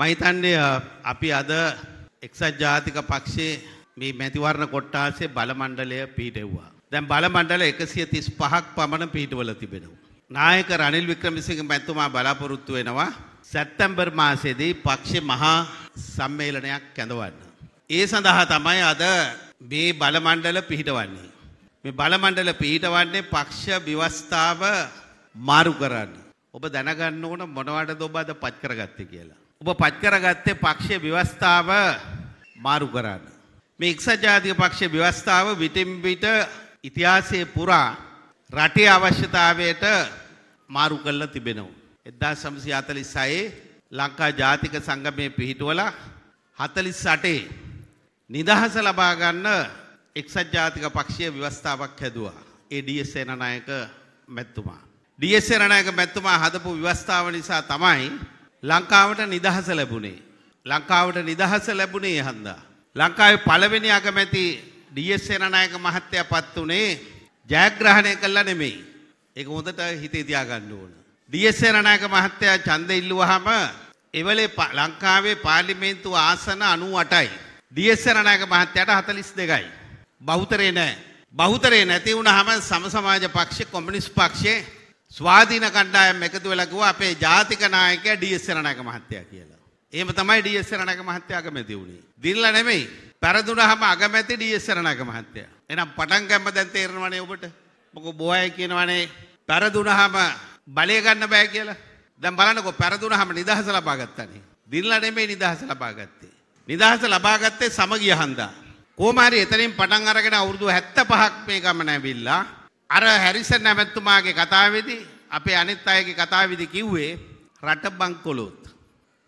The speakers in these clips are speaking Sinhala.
මහිතන්ඩය අපි අද එක්සත් ජාතික පක්ෂේ මේ මැතිවරණ කොට්ටාසේ බලමණ්ඩලය පීටෙව්වා. දැන් බලමණ්ඩල එකසිය තිස් පහක් පමණ පීටවල තිබෙනවා. නායක රනිල් වික්‍රමසිංහ මැතුමා බලාපොරොත්තු වෙනවා සැත්තැම්බර් මාසේදී පක්ෂ මහා සම්මේලනයක් කැඳවන්න. ඒ සඳහා තමයි අද මේ බලමණ්ඩල පිහිටවන්නේ. මේ බලමණ්ඩල පිහිටවන්නේ පක්ෂ විවස්ථාව මාරු කරන්න. ඔබ දැනගන්න ඕන මොනවට දොබ අද පත් කරගත්තේ කියලා. ඔබ පත් කරගත්තේ පක්ෂ ව්‍යවස්ථාව මාරු කරන්න. මේ එක්සත් ජාතික පක්ෂ ව්‍යවස්ථාව විටින් විට ඉතිහාසයේ පුරා රටේ අවශ්‍යතාවයට මාරු කරලා තිබෙනවා. 1946 ලංකා ජාතික සංගමයේ පිහිටුවලා 48 නිදහස ලබා ගන්න එක්සත් ජාතික පක්ෂයේ ව්‍යවස්ථාවක් හැදුවා. ඒ ඩී.එස්. සේනානායක මැතිතුමා. ඩී.එස්. සේනානායක මැතිතුමා හදපු ව්‍යවස්ථාව නිසා තමයි ලංකාවට නිදහස ලැබුණේ. ලංකාවට නිදහස ලැබුණේ හන්දා. ලංකාවේ පළවෙනි අගමැති ඩීඑස් සේනනායක මහත්තයා පත් උනේ ජයග්‍රහණය කළා නෙමෙයි. ඒක හොඳට හිතේ තියාගන්න ඕන. ඩීඑස් සේනනායක මහත්තයා ඡන්දෙ ඉල්ලුවාම එවලේ ලංකාවේ පාර්ලිමේන්තු ආසන 98යි. ඩීඑස් සේනනායක මහත්තයාට 42යි. බහුතරේ නැහැ. බහුතරේ නැති වුණාම සම සමාජ පක්ෂ කොමියුනිස්ට් පක්ෂේ ස්වාධීන කණ්ඩායම් එකතු වෙලා කිව්වා අපේ ජාතික නායකයා ඩී.එස්. රණක මහත්තයා කියලා. එහෙම තමයි ඩී.එස්. රණක මහත්තයා අගමැති වුණේ. දිනලා නෙමෙයි. පෙරදුනහම අගමැති ඩී.එස්. රණක මහත්තයා. එහෙනම් පටන් ගම්ම දැන් තේරෙනවනේ ඔබට. මොකෝ බොය කියනවනේ පෙරදුනහම බලය ගන්න බෑ කියලා. දැන් බලන්නකෝ පෙරදුනහම නිදහස ලබා ගත්තානේ. දිනලා නෙමෙයි නිදහස ලබා ගත්තේ. නිදහස ලබා ගත්තේ සමගිය හන්දා. කොහොම හරි එතනින් පටන් අරගෙන අවුරුදු 75ක් මේ ගමන ඇවිල්ලා අර හැරිසන් නැමැත්තුමාගේ කතාවේදී අපේ අනිත් අයගේ කතාවේදී කිව්වේ රට බංකොලොත්.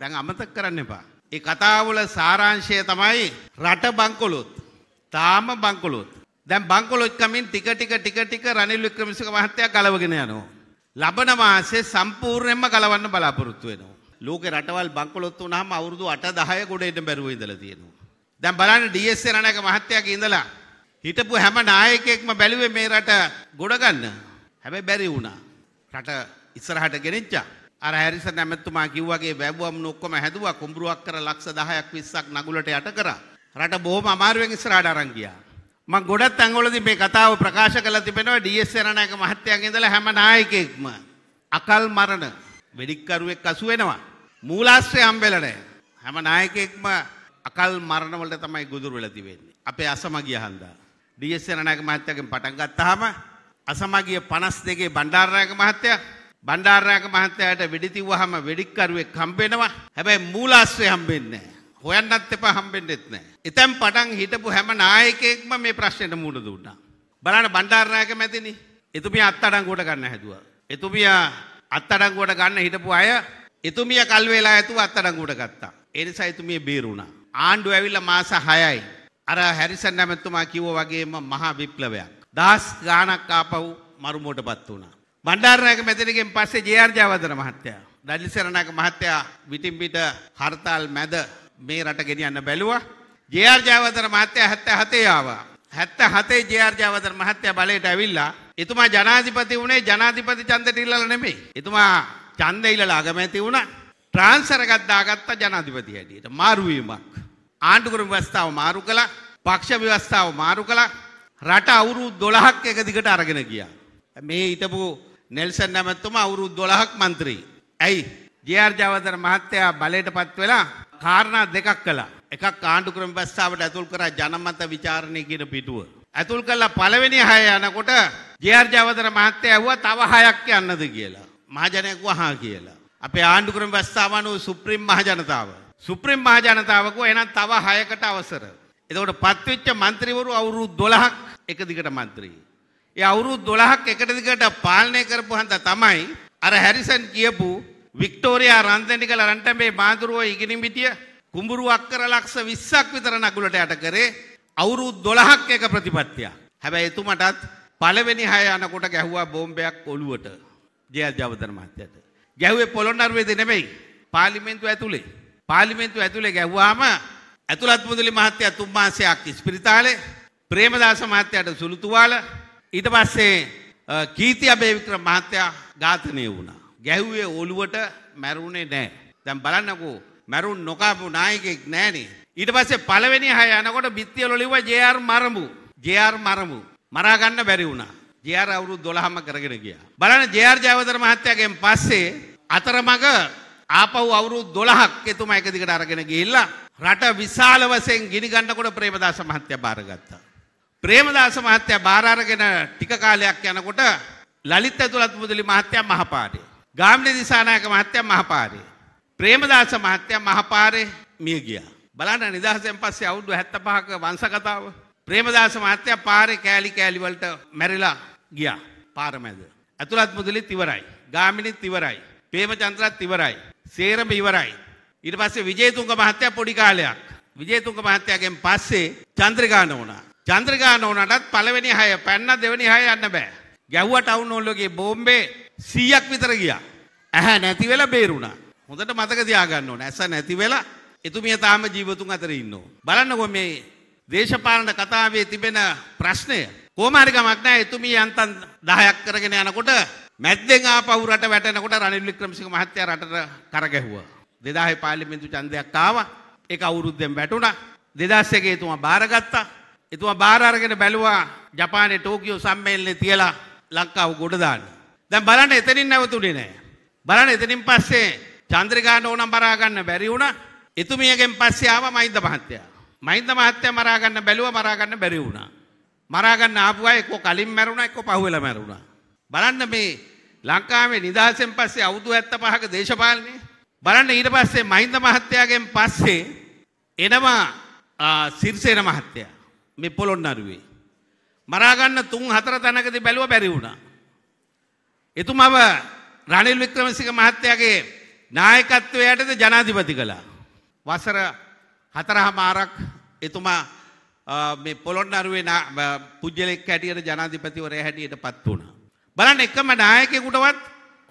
දැන් අමතක කරන්න එපා. ඒ කතාවල සාරාංශය තමයි රට බංකොලොත්. තාම බංකොලොත්. දැන් බංකොලොත් කමින් ටික ටික ටික ටික රනිල් වික්‍රමසිංහ මහත්තයා ගලවගෙන යනවා. ලබන මාසේ සම්පූර්ණයෙන්ම ගලවන්න බලාපොරොත්තු වෙනවා. ලෝකේ රටවල් බංකොලොත් වුණාම අවුරුදු 8 10 ගොඩ එන්න බැරුව ඉඳලා තියෙනවා. දැන් බලන්න ඩීඑස් සේනානායක මහත්තයාගේ ඉඳලා හිටපු හැම නායකෙක්ම බැලුවේ මේ රට ගොඩගන්න. හැබැයි බැරි වුණා. රට ඉස්සරහට ගෙනෙච්චා. අර හැරිස නැමැතුමා කිව්වාගේ වැබුවම් ඔක්කොම හැදුවා කුඹුරුවක් කර ලක්ෂ 10ක් 20ක් නගුලට යට කරා. රට බොහොම අමාරුවෙන් ඉස්සරහට අරන් ගියා. මම ගොඩක් තැන්වලදී මේ කතාව ප්‍රකාශ කරලා තිබෙනවා ඩී.එස්. සේනානායක මහත්තයාගේ ඉඳලා හැම නායකයෙක්ම අකල් මරණ වෙඩික්කරුවෙක් අසු වෙනවා. මූලාශ්‍රය හම්බෙලා නැහැ. හැම නායකයෙක්ම අකල් මරණ වලට තමයි ගොදුරු වෙලා තිබෙන්නේ. අපේ අසමගිය හන්දා. ඩියස්සරණක මහත්තයකින් පටන් ගත්තාම අසමගිය 52ගේ බණ්ඩාරනායක මහත්තයා බණ්ඩාරනායක මහත්තයාට වෙඩි තිව්වහම වෙඩික්කරුවෙක් හම්බෙනවා. හැබැයි මූලාශ්‍රය හම්බෙන්නේ නැහැ. හොයන්නත් එපා හම්බෙන්නෙත් නැහැ. එතෙන් පටන් හිටපු හැම නායකයෙක්ම මේ ප්‍රශ්නෙට මුහුණ දුන්නා. බලන්න බණ්ඩාරනායක මැතිනි. එතුමිය අත්අඩංගුවට ගන්න හැදුවා. එතුමිය අත්අඩංගුවට ගන්න හිටපු අය එතුමිය කල් වේලා ඇතුව අත්අඩංගුවට ගත්තා. ඒ නිසා එතුමිය බේරුණා. ආණ්ඩුව ඇවිල්ලා මාස 6යි. අර හැරිසන් නැමැතුමා කිව්ව වගේම මහා විප්ලවයක්. දහස් ගාණක් ආපහු මරුමෝටපත් වුණා. බණ්ඩාරනායක මැතිණිගෙන් පස්සේ ජේ.ආර්. ජයවර්ධන මහත්තයා, දලිසරණායක මහත්තයා විටින් පිට හර්තාල් මැද මේ රට ගෙනියන්න බැලුවා. ජේ.ආර්. ජයවර්ධන මහත්තයා 77 ආවා. 77 ජේ.ආර්. ජයවර්ධන මහත්තයා බලයට ඇවිල්ලා එතුමා ජනාධිපති වුණේ ජනාධිපති ඡන්දෙට ඉල්ලලා නෙමෙයි. එතුමා ඡන්දෙ ඉල්ලලා අගමැති වුණා. ට්‍රාන්ස්ෆර් එකක් දාගත්ත ජනාධිපති හැටියට මාරු වීමක්. ආණ්ඩුකර ව්‍යවස්ථාව මාරු කළා පක්ෂ ව්‍යවස්ථාව මාරු කළා රට අවුරුදු 12ක් එක දිගට අරගෙන ගියා. මේ හිටපු නෙල්සන් නැමැතුමා අවුරුදු 12ක් മന്ത്രി. ඇයි? ජේ.ආර්. ජයවර්ධන මහත්තයා බලයටපත් වෙලා කාරණා දෙකක් කළා. එකක් ආණ්ඩු ක්‍රම ව්‍යවස්ථාවට ඇතුල් කරා ජනමත විචාරණය කියන පිටුව. ඇතුල් කළා පළවෙනි හය යනකොට ජේ.ආර්. ජයවර්ධන මහත්තයා ඇහුවා තව හයක් යන්නද කියලා. මහජනයා කිව්වා හා කියලා. අපේ ආණ්ඩු ක්‍රම ව්‍යවස්ථාව අනුව සුප්‍රීම මහජනතාව සුප්‍රීම් මහජනතාවකෝ එනත් තව හයකට අවසර. එතකොට පත්වෙච්ච මන්ත්‍රීවරු අවුරුදු 12ක් එක දිගට മന്ത്രി. ඒ අවුරුදු 12ක් එකට දිගට පාලනය කරපු හන්ද තමයි අර හැරිසන් කියපු වික්ටෝරියා රන්දෙනිකල රන්ටඹේ මාදුරුව ඉගෙනින් පිටිය කුඹුරු අක්කර ලක්ෂ 20ක් විතර නගුලට යට කරේ අවුරුදු 12ක් එක ප්‍රතිපත්තියක්. හැබැයි එතුමටත් පළවෙනි හය යනකොට ගැහුවා බෝම්බයක් ඔළුවට. ජයජවර්ධන මහත්තයාට. ගැහුවේ පොළොන්නරුවේදී නෙමෙයි පාර්ලිමේන්තුව ඇතුලේ. පාලිමේන්තු ඇතුළේ ගැව්වාම ඇතුළත් මුදලි මහත්තයා තුන් මාසයක් ඉස්පිරිතාලේ ප්‍රේමදාස මහත්තයාට සුළු තුවාල ඊට පස්සේ කීති අබේවික්‍රම මහත්තයා ඝාතනය වුණා. ගැහුවේ ඔළුවට මැරුණේ නැහැ. දැන් බලන්නකෝ මැරුන් නොකාපු නායකෙක් නැහනේ. ඊට පස්සේ පළවෙනි හය යනකොට බිත්තිවල ලිව්වා ජේ.ආර් මරමු. ජේ.ආර් මරමු. මරා ගන්න බැරි වුණා. ජේ.ආර් අවුරුදු 12ම කරගෙන ගියා. බලන්න ජේ.ආර් ජයවර්ධන මහත්තයාගෙන් පස්සේ අතරමඟ ආපහු අවුරුදු 12ක් එතුමා එක දිගට අරගෙන ගිහිල්ලා රට විශාල වශයෙන් ගිනි ගන්නකොට ප්‍රේමදාස මහත්තයා බාරගත්තා. ප්‍රේමදාස මහත්තයා බාර අරගෙන ටික කාලයක් යනකොට ලලිත් ඇතුළත් මුදලි මහත්තයා මහපාරේ. ගාම්ලි දිසානායක මහත්තයා මහපාරේ. ප්‍රේමදාස මහත්තයා මහපාරේ මිය ගියා. බලන්න නිදහසෙන් පස්සේ අවුරුදු 75ක වංශ කතාව. ප්‍රේමදාස මහත්තයා පාරේ කෑලි කෑලි වලට මැරිලා ගියා. පාරමැද. ඇතුළත් මුදලිත් ඉවරයි. ගාමිණිත් ඉවරයි. ප්‍රේමචන්ද්‍රත් ඉවරයි. සේරම ඉවරයි. ඊට පස්සේ විජේතුංග මහත්තයා පොඩි කාලයක්. විජේතුංග මහත්තයාගෙන් පස්සේ චන්ද්‍රගාන වුණා. චන්ද්‍රගාන වුණාටත් පළවෙනි හය පැන්න දෙවෙනි හය යන්න බෑ. ගැහුවා ටවුන් හෝල් එකේ බෝම්බේ 100ක් විතර ගියා. ඇහැ නැති වෙලා බේරුණා. හොඳට මතක තියාගන්න ඕනේ. ඇස නැති වෙලා එතුමිය තාම ජීවතුන් අතර ඉන්නවා. බලන්නකො මේ දේශපාලන කතාවේ තිබෙන ප්‍රශ්නය. කොහොම හරි ගමක් නැහැ එතුමිය යන්තම් 10ක් කරගෙන යනකොට මැද්දෙන් ආපහු රට වැටෙනකොට රනිල් වික්‍රමසිංහ මහත්තයා රටට කරගැහුවා. 2000 පාර්ලිමේන්තු ඡන්දයක් ආවා. ඒක අවුරුද්දෙන් වැටුණා. 2001 එතුමා බාරගත්තා. එතුමා බාර අරගෙන බැලුවා ජපානයේ ටෝකියෝ සම්මේලනේ තියලා ලංකාව ගොඩ දාන්න. දැන් බලන්න එතනින් නැවතුනේ නෑ. බලන්න එතනින් පස්සේ චන්ද්‍රිකා නෝනම් මරා ගන්න බැරි වුණා. එතුමියගෙන් පස්සේ ආවා මහින්ද මහත්තයා. මහින්ද මහත්තයා මරා ගන්න බැලුවා මරා ගන්න බැරි වුණා. මරා ගන්න ආපු අය එක්ක කලින් මැරුණා එක්ක පහුවෙලා මැරුණා. බලන්න මේ ලංකාවේ නිදහසෙන් පස්සේ අවුරුදු 75ක දේශපාලනය බලන්න ඊට පස්සේ මහින්ද මහත්තයාගෙන් පස්සේ එනවා සිරිසේන මහත්තයා මේ පොළොන්නරුවේ මරා ගන්න තුන් හතර තැනකදී බැලුව බැරි වුණා එතුමව රනිල් වික්‍රමසිංහ මහත්තයාගේ නායකත්වය යටතේ ජනාධිපති කළා වසර හතරහමාරක් එතුමා මේ පොළොන්නරුවේ පුජ්‍යලෙක් හැටියට ජනාධිපතිවරයා හැටියට පත් වුණා බලන්න එකම නායකයෙකුටවත්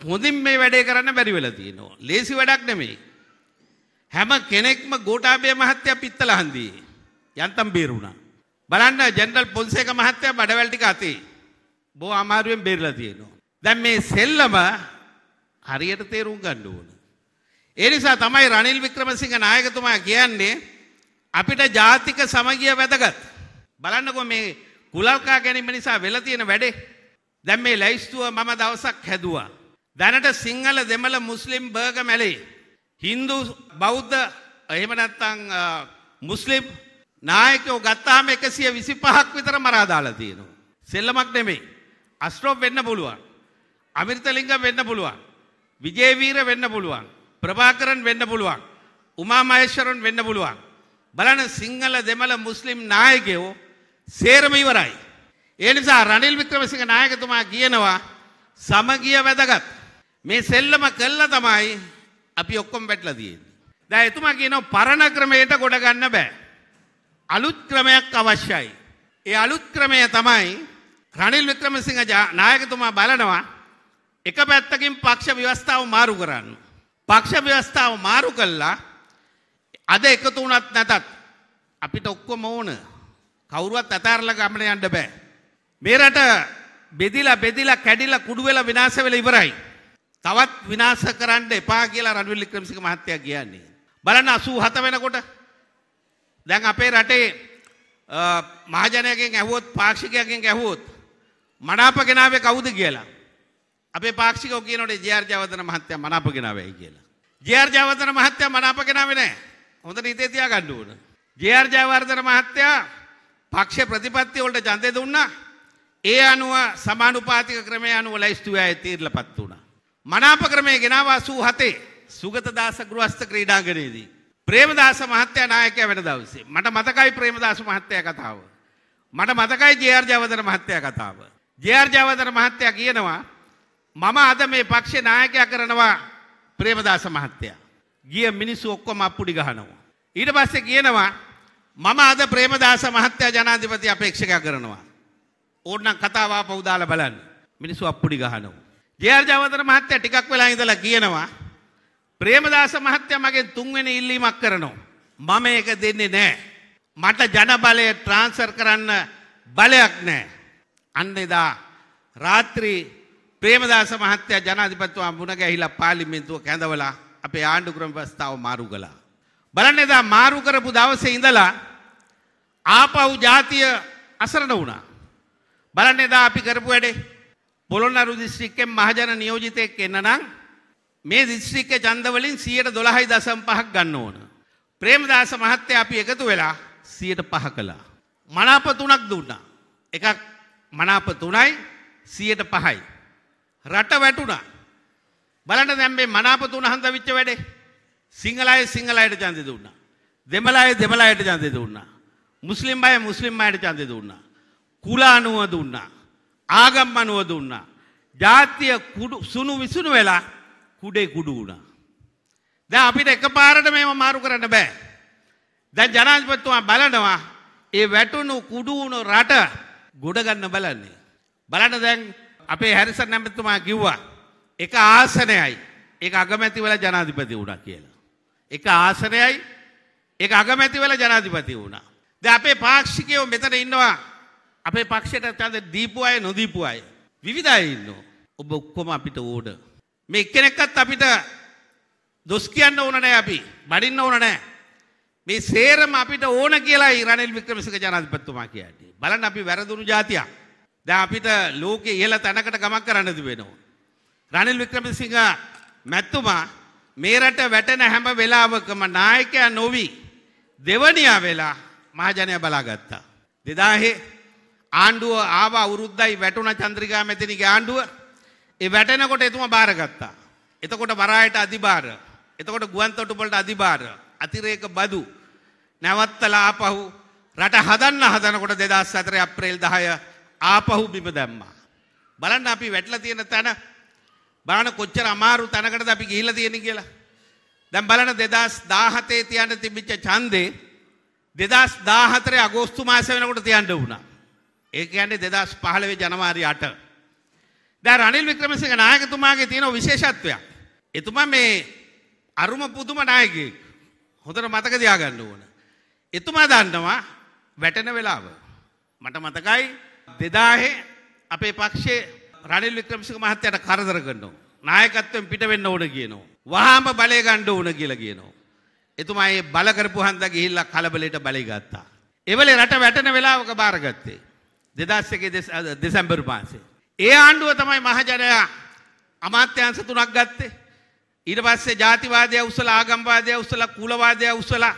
හොඳින් මේ වැඩේ කරන්න බැරි වෙලා තියෙනවා. ලේසි වැඩක් නෙමෙයි. හැම කෙනෙක්ම ගෝඨාභය මහත්තයා පිත්තල හන්දියේ. යන්තම් බේරුණා. බලන්න ජෙනරල් පොන්සේක මහත්තයා බඩවැල් ටික අතේ. බොහොම අමාරුවෙන් බේරලා තියෙනවා. දැන් මේ සෙල්ලම හරියට තේරුම් ගන්න ඕන. ඒ නිසා තමයි රනිල් වික්‍රමසිංහ නායකතුමා කියන්නේ අපිට ජාතික සමගිය වැදගත්. බලන්නකො මේ කුලල්කා ගැනීම නිසා වෙලා තියෙන වැඩේ. දැන් මේ ලැයිස්තුව මම දවසක් හැදුවා. දැනට සිංහල දෙමළ මුස්ලිම් බර්ග මැලේ. හින්දු බෞද්ධ එහෙම නැත්නම් මුස්ලිම් නායකයෝ ගත්තාම 125ක් විතර මරා දාලා තියෙනවා. සෙල්ලමක් නෙමෙයි. අස්ට්‍රොප් වෙන්න පුළුවන්. අමෘතලිංගම් වෙන්න පුළුවන්. විජේවීර වෙන්න පුළුවන්. ප්‍රභාකරන් වෙන්න පුළුවන්. උමා මහේශ්වරන් වෙන්න පුළුවන්. බලන සිංහල දෙමළ මුස්ලිම් නායකයෝ සේරම ඉවරයි. ඒ නිසා රනිල් වික්‍රමසිංහ නායකතුමා කියනවා සමගිය වැදගත්. මේ සෙල්ලම කළා තමයි අපි ඔක්කොම වැටලා තියෙන්නේ. දැන් එතුමා කියනවා පරණ ක්‍රමයට ගොඩ ගන්න බෑ. අලුත් ක්‍රමයක් අවශ්‍යයි. ඒ අලුත් ක්‍රමය තමයි රනිල් වික්‍රමසිංහ නායකතුමා බලනවා එක පැත්තකින් පක්ෂ ව්‍යවස්ථාව මාරු කරන්න. පක්ෂ ව්‍යවස්ථාව මාරු කළා අද එකතු වුණත් නැතත් අපිට ඔක්කොම ඕන කවුරුවත් අතහැරලා ගමන යන්න බෑ. මේ රට බෙදිලා බෙදිලා කැඩිලා කුඩු වෙලා විනාශ වෙලා ඉවරයි. තවත් විනාශ කරන්න එපා කියලා රනිල් වික්‍රමසිංහ මහත්තයා කියන්නේ. බලන්න 87 වෙනකොට දැන් අපේ රටේ මහජනයගෙන් ඇහුවොත් පාක්ෂිකයගෙන් ඇහුවොත් මනාප ගෙනාවේ කවුද කියලා. අපේ පාක්ෂිකෝ කියනකොට ජේ.ආර්. ජයවර්ධන මහත්තයා මනාප ගෙනාවේයි කියලා. ජේ.ආර්. ජයවර්ධන මහත්තයා මනාප ගෙනාවේ නැහැ. හොඳට හිතේ තියාගන්න ඕන. ජේ.ආර්. ජයවර්ධන මහත්තයා පක්ෂ ප්‍රතිපත්ති වලට ඡන්දය දුන්නා. ඒ අනුව සමානුපාතික ක්‍රමය අනුව ලයිස්තුවය තීරල පත් වුණ. මනාප ක්‍රමය ගෙනවා සූ හතේ සුගත දාස ගෘහස්ත ක්‍රීඩාගනයේදී. ප්‍රේමදාස මහත්තය නායකය වෙන දවසේ. මට මතකයි ප්‍රේමදාස මහත්තය කතාව. මට මතකයි ජයාර්ජාවදර මහත්තය කතාව. ජයාර්ජාවදර මහත්තය කියනවා මම අද මේ පක්ෂ නායකය කරනවා ප්‍රේමදාස මහත්තය. ගිය මිනිස්සු ඔක්කොම අප්පුඩි ගහනවා. ඊට පස්සේ කියනවා මම අද ප්‍රේමදාස මහත්තය ජනාධිපති අපේක්ෂක කරනවා. ඕනනම් කතාව ආපහු දාලා බලන්න. මිනිස්සු අප්පුඩි ගහනවා. ජේ.ආර් ජයවර්ධන මහත්තයා ටිකක් වෙලා ඉඳලා කියනවා ප්‍රේමදාස මහත්තයා මගෙන් තුන්වෙනි ඉල්ලීමක් කරනවා. මම ඒක දෙන්නේ නැහැ. මට ජනබලය ට්‍රාන්ස්ෆර් කරන්න බලයක් නැහැ. අන්න එදා රාත්‍රී ප්‍රේමදාස මහත්තයා ජනාධිපතිතුමා මුණ ගැහිලා පාර්ලිමේන්තුව කැඳවලා අපේ ආණ්ඩුක්‍රම ප්‍රස්තාව මාරු කළා. බලන්න එදා මාරු කරපු දවසේ ඉඳලා ආපහු ජාතිය අසරණ වුණා. බලන්න එදා අපි කරපු වැඩේ පොළොන්නරු දිස්ත්‍රික්කෙන් මහජන නියෝජිතයෙක් එන්න නම් මේ දිස්ත්‍රික්කේ ඡන්ද වලින් 112.5ක් ගන්න ඕන. ප්‍රේමදාස මහත්තයා අපි එකතු වෙලා 105 කළා. මනාප තුනක් දුන්නා. එකක් මනාප තුනයි 105යි. රට වැටුණා. බලන්න දැන් මේ මනාප තුන හඳවිච්ච වැඩේ. සිංහලය සිංහලයට ඡන්දෙ දුන්නා. දෙමළය දෙමළයට ඡන්දෙ දුන්නා. මුස්ලිම් අය මුස්ලිම් අයට ඡන්දෙ දුන්නා. කුල අනුව දුන්නා. ආගම් අනුව දුන්නා. ජාතිය සුණු විසුණු වෙලා කුඩේ කුඩු වුණා. දැන් අපිට එකපාරට මේව මාරු කරන්න බෑ. දැන් ජනාධිපතිතුමා බලනවා ඒ වැටුණු කුඩු වුණු රට ගොඩ ගන්න බලන්නේ. බලන්න දැන් අපේ හැරිසන් ඇමතිතුමා කිව්වා එක ආසනයයි ඒක අගමැතිවල ජනාධිපති වුණා කියලා. එක ආසනයයි ඒක අගමැතිවල ජනාධිපති වුණා. දැන් අපේ පාක්ෂිකයෝ මෙතන ඉන්නවා අපේ පක්ෂයට අද දීපු අය නොදීපු අය. විවිධ අය ඉන්නවා. ඔබ ඔක්කොම අපිට ඕඩ. මේ එක්කෙනෙක්වත් අපිට දොස් කියන්න ඕන නෑ අපි. බඩින්න ඕන නෑ. මේ සේරම අපිට ඕන කියලා රනිල් වික්‍රමසිංහ ජනාධිපතිතුමා කියන්නේ. බලන්න අපි වැරදුණු જાතියක්. දැන් අපිට ලෝකේ ඉහළ තැනකට ගමන් කරන්න තිබෙනවා. රනිල් වික්‍රමසිංහ මැතිතුමා මේ රට වැටෙන හැම වෙලාවකම නායකයා නොවි දෙවනියා වෙලා මහජනයා බලාගත්තා. 2000 ආණ්ඩුව ආව අවුරුද්දයි වැටුණ චන්ද්‍රිකා මැතිනිගේ ආණ්ඩුව ඒ වැටෙනකොට එතුමා බාරගත්තා. එතකොට වරායට අධිබාර. එතකොට ගුවන්තොටුපළට අධිබාර. අතිරේක බදු. නැවත්තලා ආපහු රට හදන්න හදනකොට 2004 අප්‍රේල් 10 ආපහු බිම දැම්මා. බලන්න අපි වැටලා තියෙන තැන බලන්න කොච්චර අමාරු තැනකටද අපි ගිහිල්ලා තියෙන්නේ කියලා. දැන් බලන්න 2017 තියන්න තිබිච්ච ඡන්දේ 2014 අගෝස්තු මාසය වෙනකොට තියන්න වුණා. ඒ කියන්නේ දෙදස් පහළවේ ජනවාරි අට. දැ රනිල් වික්‍රමසිංහ නායකතුමාගේ තියෙන විශේෂත්වයක්. එතුමා මේ අරුම පුදුම නායකයෙක් හොඳට මතක තියාගන්න ඕන. එතුමා දන්නවා වැටෙන වෙලාව. මට මතකයි දෙදාහේ අපේ පක්ෂේ රනිල් වික්‍රමසිංහ මහත්තයට කරදර කරනවා. නායකත්වයෙන් පිට වෙන්න ඕන කියනවා. වහාම බලය ගන්න ඕන කියලා කියනවා. එතුමා ඒ බල කරපු හන්ද ගිහිල්ලා කලබලයට බලය ගත්තා. එවලේ රට වැටෙන වෙලාවක බාරගත්තේ. දෙදස්සකේ දෙසැම්බරු පාන්සේ. ඒ ආණ්ඩුව තමයි මහජනයා අමාත්‍යංශ තුනක් ගත්තේ. ඊට පස්සේ ජාතිවාදය උසලා ආගම්වාදය උසලා කුලවාදය උසලා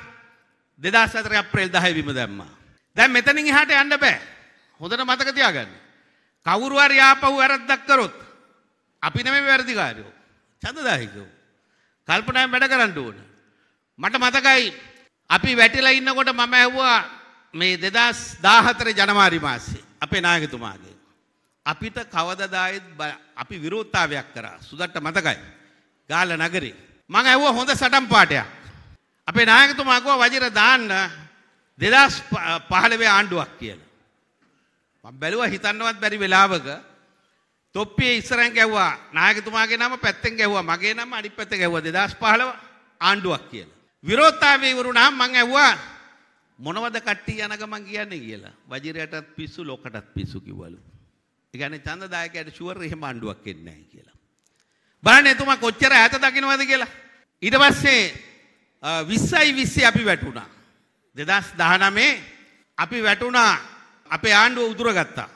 2004 අප්‍රේල් 10 බිම දැම්මා. දැන් මෙතනින් එහාට යන්න බෑ. හොඳට මතක තියාගන්න. කවුරු හරි ආපහු වැරද්දක් කරොත් අපි නෙමෙයි වැරදිකාරයෝ. ඡන්දදායකයෝ. කල්පනායෙන් වැඩ කරන්න ඕන. මට මතකයි අපි වැටිලා ඉන්නකොට මම ඇහුවා මේ 2014 ජනවාරි මාසේ අපේ නායකතුමාගේ. අපිට කවදදායත් අපි විරෝත්තාවයක් කරා සුදට්ට මතකයි. ගාල නගරේ. මං ඇව හොඳ සටම් පාටයක්. අපේ නායකතුමාකුව වජර දාන්න දෙදස් පහළවේ ආණ්ඩුවක් කියලා. මම බැලුවා හිතන්නවත් බැරි වෙලාවක තොප්පියේ ඉස්සරහින් ගැව්වා නායකතුමාගේ නම පැත්තෙන් ගැව්වා මගේ නම අනිත් පැත්තේ ගැව්වා 2015 ආණ්ඩුවක් කියලා. විරෝධතාවයේ ඉවරුණාම මං ඇහුවා මොනවද කට්ටිය යන ගමන් කියන්නේ කියලා. වජිරයටත් පිස්සු ලොකටත් පිස්සු කිව්වලු. ඒ කියන්නේ ඡන්දදායකයාට ෂුවර් එහෙම ආණ්ඩුවක් එන්නේ නැහැ කියලා. බලන්න එතුමා කොච්චර ඈත දකින්නවද කියලා. ඊට පස්සේ 20යි 20 අපි වැටුණා. 2019 අපි වැටුණා අපේ ආණ්ඩුව උදුරගත්තා.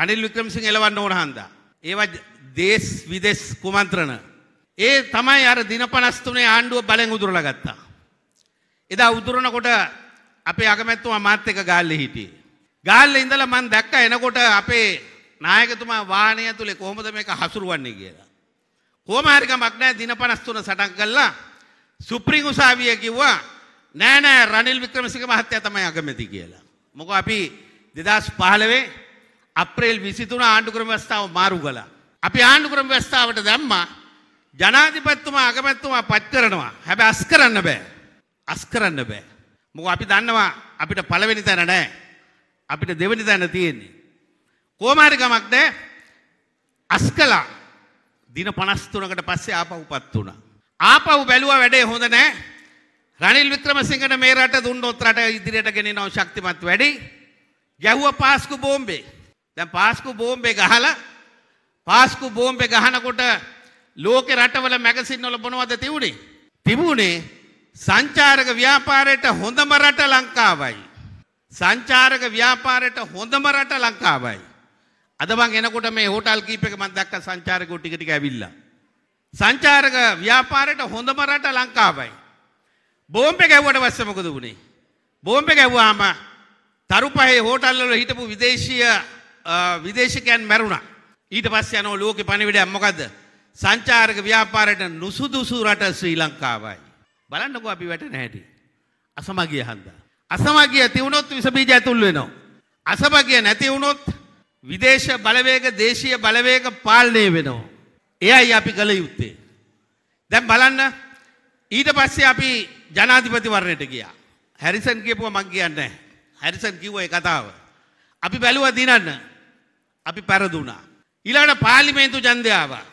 රනිල් වික්‍රමසිංහ එලවන්න ඕන හන්දා. ඒවා දේශ විදේශ කුමන්ත්‍රණ. ඒ තමයි අර දින 53 ආණ්ඩුව බලෙන් උදුරලා ගත්තා. එදා උදුරනකොට අපේ අගමැත්තුමා මාත් එක්ක ගාල්ලේ හිටියේ. ගාල්ලේ ඉඳලා මම දැක්කා එනකොට අපේ නායකතුමා වාහනය ඇතුලේ කොහොමද මේක හසුරුවන්නේ කියලා. කොහොම හරි කමක් නැහැ දින 53 සටන් කළා. සුප්‍රීම උසාවිය කිව්වා නෑ නෑ රනිල් වික්‍රමසිංහ මහත්තයා තමයි අගමැති කියලා. මොකද අපි 2015 අප්‍රේල් 23 ආණ්ඩුක්‍රම ව්‍යවස්ථාව මාරු කළා. අපි ආණ්ඩුක්‍රම ව්‍යවස්ථාවට දැම්මා ජනාධිපතිතුමා අගමැතිතුමා පත් කරනවා. හැබැයි අස් කරන්න බෑ. අස් කරන්න බෑ. මොක අපි දන්නවා අපිට පළවෙනි තැන නෑ අපිට දෙවනි තැන තියෙන්නේ. කෝමාරි ගමක් නෑ අස්කලා දින 53කට පස්සේ ආපහු උපත් වුණා. ආපහු බැලුවා වැඩේ හොඳ නෑ. රනිල් වික්‍රමසිංහට මේ රට දුන්නොත් රට ඉදිරියට ගෙනිනව ශක්තිමත් වැඩි. ගැහුවා පාස්කු බෝම්බේ. දැන් පාස්කු බෝම්බේ ගහලා පාස්කු බෝම්බේ ගහනකොට ලෝකේ රටවල මැගසින් වල මොනවද තිබුණේ? තිබුණේ සංචාරක ව්‍යාපාරයට හොඳම රට ලංකාවයි. සංචාරක ව්‍යාපාරයට හොඳම රට ලංකාවයි. අද මං එනකොට මේ හෝටල් කීපයක මම දැක්ක සංචාරකෝ ටික ටික ඇවිල්ලා. සංචාරක ව්‍යාපාරයට හොඳම රට ලංකාවයි. බෝම්බ ගැව්වට පස්සේ මොකද වුනේ? බෝම්බ ගැව්වාම තරු පහේ හෝටල් වල හිටපු විදේශීය විදේශිකයන් මැරුණා. ඊට පස්සේ යනවා ලෝකේ පණිවිඩයක් මොකද්ද? සංචාරක ව්‍යාපාරයට නුසුදුසු රට ශ්‍රී ලංකාවයි. බලන්නකෝ අපි වැටෙන හැටි. අසමගිය හන්දා. අසමගිය ඇති වුණොත් විස බීජ ඇතුල් වෙනවා. අසමගිය නැති වුණොත් විදේශ බලවේග දේශීය බලවේග පාලනය වෙනවා. එයයි අපි කළ යුත්තේ. දැන් බලන්න ඊට පස්සේ අපි ජනාධිපතිවරණයට ගියා. හැරිසන් කියපුවා මං කියන්නේ හැරිසන් කිව්ව ඒ කතාව. අපි බැලුවා දිනන්න. අපි පෙරදුනා. ඊළඟට පාර්ලිමේන්තු ඡන්දය ආවා.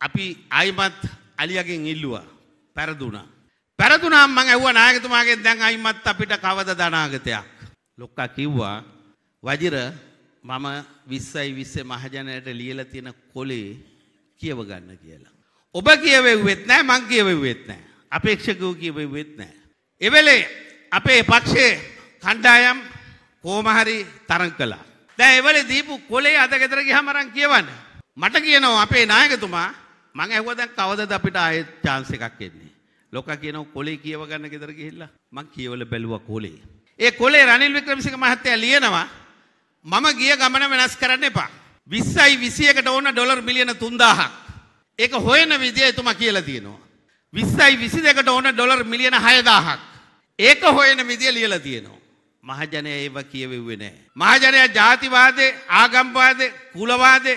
අපි ආයිමත් අලියගෙන් ඉල්ලුවා. පෙරදුනා. පැරදුනම් මං ඇව්ව නායකතුමාගේ දැන් අයිමත් අපිට කවද දනාගතයක්. ලොක්කා කිව්වා වජිර මම විස්සයි විස්සේ මහජනයට ලියල තියෙන කොලේ කියව ගන්න කියලා. ඔබ කියවෙව්වෙත් නෑ මං කියවෙව්වෙත් නෑ. අපේක්ෂකව කියවෙව්වෙත් නෑ. එවෙලේ අපේ පක්ෂේ කණ්ඩායම් කෝමහරි තරං කලා. දැ එවල දීපු කොලේ අද ගෙතරගේ හමරන් කියවන්න. මට කියනවා අපේ නායකතුමා මං ඇහුවදැන් කවදද අපිට ආයත් චාන්ස එකක් එන්නේ. ලොක කියන කොලේ කියව ගන්න ගෙදර ගිහිල්ලා මං කියවල බැලුවා කොලේ. ඒ කොලේ රනිල් වික්‍රමසිංහ මහත්තයා ලියනවා මම ගිය ගමන වෙනස් කරන්න එපා. 20යි 21කට ඕන ඩොලර් මිලියන 3000ක්. ඒක හොයන විදිය එතුමා කියලා තියෙනවා. 20යි 22කට ඕන ඩොලර් මිලියන 6000ක්. ඒක හොයන විදිය ලියලා තියෙනවා. මහජනය ඒව කියවෙව්වේ නෑ. මහජනයා ජාතිවාදේ ආගම්වාදේ කුලවාදේ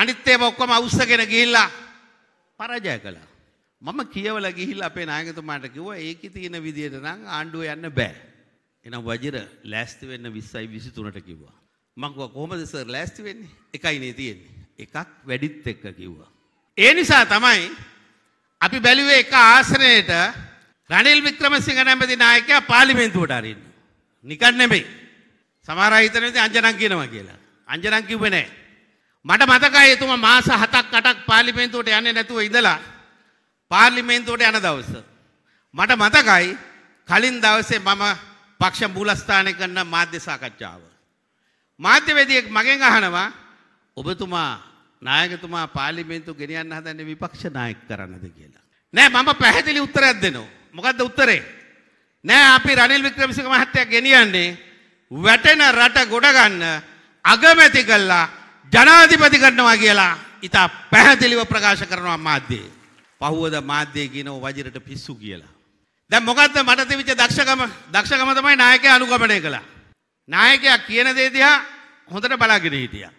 අනිත් ඒවා ඔක්කොම අවුස්සගෙන ගිහිල්ලා පරාජය කළා. මම කියවල ගිහිල්ලා අපේ නායකතුමාට කිව්වා ඒකේ තියෙන විදියට නම් ආණ්ඩුව යන්න බෑ. එහෙනම් වජිර ලෑස්ති වෙන්න 20යි 23ට කිව්වා. මම කිව්වා කොහොමද සර් ලෑස්ති වෙන්නේ? එකයි නේ තියෙන්නේ. එකක් වැඩිත් එක්ක කිව්වා. ඒ නිසා තමයි අපි බැලුවේ එක ආශ්‍රයයට රනිල් වික්‍රමසිංහ නැමැති නායකයා පාර්ලිමේන්තුවට අරින්න. නිකන් නෙමෙයි. සමහර අය හිතන ඉතින් අංජනම් කියනවා කියලා. අංජනම් කිව්වේ නැහැ. මට මතකයි එතුමා මාස 7ක් 8ක් පාර්ලිමේන්තුවට යන්නේ නැතුව ඉඳලා පාර්ලිමේන්තුවට යන දවස. මට මතකයි කලින් දවසේ මම පක්ෂ මූලස්ථානය කරන මාධ්‍ය සාකච්ඡාව. මාධ්‍යවේදියෙක් මගෙන් අහනවා ඔබතුමා නායකතුමා පාර්ලිමේන්තු ගෙනියන්න හදන්නේ විපක්ෂ නායක කරන්නද කියලා. නෑ මම පැහැදිලි උත්තරයක් දෙනවා. මොකද්ද උත්තරේ? නෑ අපි රනිල් වික්‍රමසිංහ මහත්තයා ගෙනියන්නේ වැටෙන රට ගොඩගන්න අගමැති කළා ජනාධිපති කරනවා කියලා ඉතා පැහැදිලිව ප්‍රකාශ කරනවා මාධ්‍යයේ. පහුවද මාධ්‍යය කියනව වජරට පිස්සු කියලා. දැන් මොකද්ද මට තිබිච්ච දක්ෂකම දක්ෂකම තමයි නායකයා අනුගමනය කළා. නායකයා කියන දේ දිහා හොඳට බලාගෙන හිටියා.